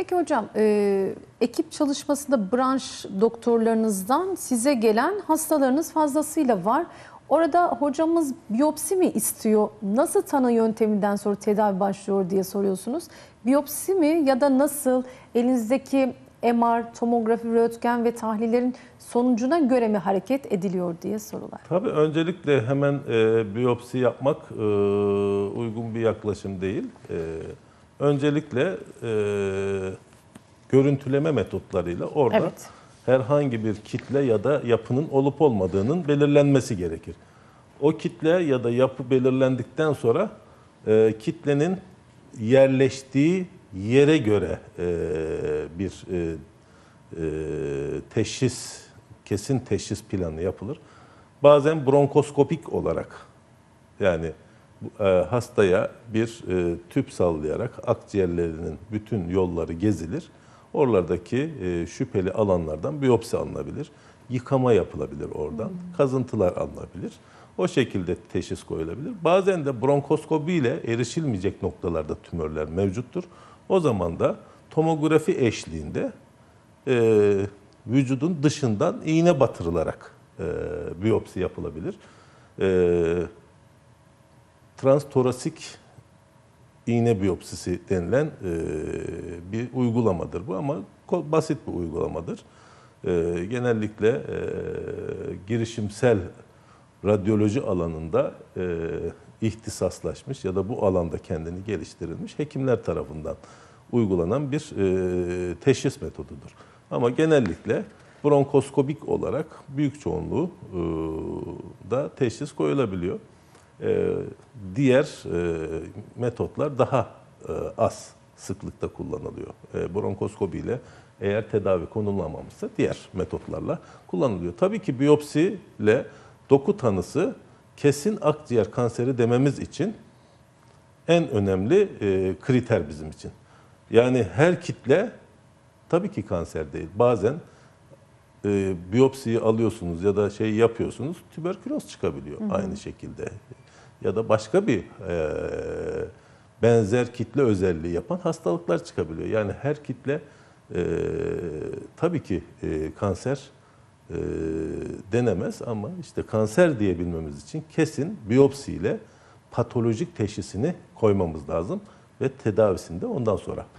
Peki hocam, e, ekip çalışmasında branş doktorlarınızdan size gelen hastalarınız fazlasıyla var. Orada hocamız biyopsi mi istiyor? Nasıl tanı yönteminden sonra tedavi başlıyor diye soruyorsunuz. Biyopsi mi ya da nasıl elinizdeki MR, tomografi, röntgen ve tahlillerin sonucuna göre mi hareket ediliyor diye sorular. Tabii öncelikle hemen e, biyopsi yapmak e, uygun bir yaklaşım değil. E, Öncelikle e, görüntüleme metotlarıyla orada evet. herhangi bir kitle ya da yapının olup olmadığının belirlenmesi gerekir. O kitle ya da yapı belirlendikten sonra e, kitlenin yerleştiği yere göre e, bir e, e, teşhis, kesin teşhis planı yapılır. Bazen bronkoskopik olarak yani e, hastaya bir e, tüp sallayarak akciğerlerinin bütün yolları gezilir. Oralardaki e, şüpheli alanlardan biyopsi alınabilir. Yıkama yapılabilir oradan. Hmm. Kazıntılar alınabilir. O şekilde teşhis koyulabilir. Bazen de bronkoskopi ile erişilmeyecek noktalarda tümörler mevcuttur. O zaman da tomografi eşliğinde e, vücudun dışından iğne batırılarak e, biyopsi yapılabilir. E, transtorasik iğne biyopsisi denilen e, bir uygulamadır bu ama basit bir uygulamadır. E, genellikle e, girişimsel radyoloji alanında e, ihtisaslaşmış ya da bu alanda kendini geliştirilmiş hekimler tarafından uygulanan bir e, teşhis metodudur. Ama genellikle bronkoskobik olarak büyük çoğunluğu e, da teşhis koyulabiliyor. Ee, diğer e, metotlar daha e, az sıklıkta kullanılıyor. E, bronkoskopi ile eğer tedavi konulamamışsa diğer metotlarla kullanılıyor. Tabii ki biyopsi ile doku tanısı kesin akciğer kanseri dememiz için en önemli kriter bizim için. Yani her kitle tabii ki kanser değil. Bazen e, biyopsiyi alıyorsunuz ya da şey yapıyorsunuz tüberküloz çıkabiliyor hı hı. aynı şekilde ya da başka bir e, benzer kitle özelliği yapan hastalıklar çıkabiliyor. Yani her kitle e, tabii ki e, kanser e, denemez ama işte kanser diyebilmemiz için kesin biyopsiyle patolojik teşhisini koymamız lazım ve tedavisinde ondan sonra.